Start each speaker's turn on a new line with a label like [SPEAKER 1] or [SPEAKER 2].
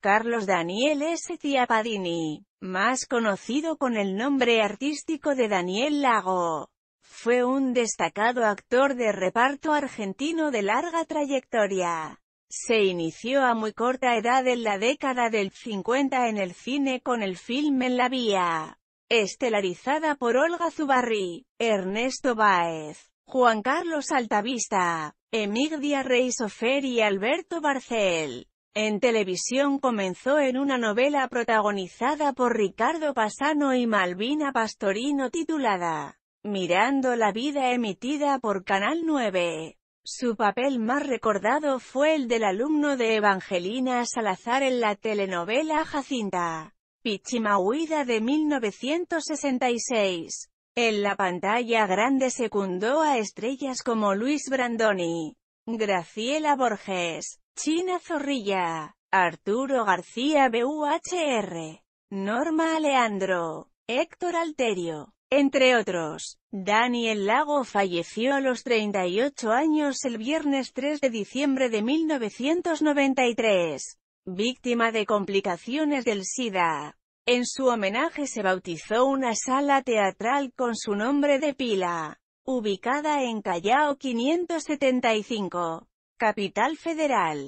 [SPEAKER 1] Carlos Daniel S. Tiapadini, más conocido con el nombre artístico de Daniel Lago, fue un destacado actor de reparto argentino de larga trayectoria. Se inició a muy corta edad en la década del 50 en el cine con el film En la Vía, estelarizada por Olga Zubarri, Ernesto Báez, Juan Carlos Altavista, Emigdia Reisofer y Alberto Barcel. En televisión comenzó en una novela protagonizada por Ricardo Pasano y Malvina Pastorino titulada Mirando la vida emitida por Canal 9. Su papel más recordado fue el del alumno de Evangelina Salazar en la telenovela Jacinta. Pichimahuida de 1966. En la pantalla grande secundó a estrellas como Luis Brandoni, Graciela Borges, China Zorrilla, Arturo García BUHR, Norma Aleandro, Héctor Alterio, entre otros. Daniel Lago falleció a los 38 años el viernes 3 de diciembre de 1993, víctima de complicaciones del SIDA. En su homenaje se bautizó una sala teatral con su nombre de pila, ubicada en Callao 575. Capital Federal.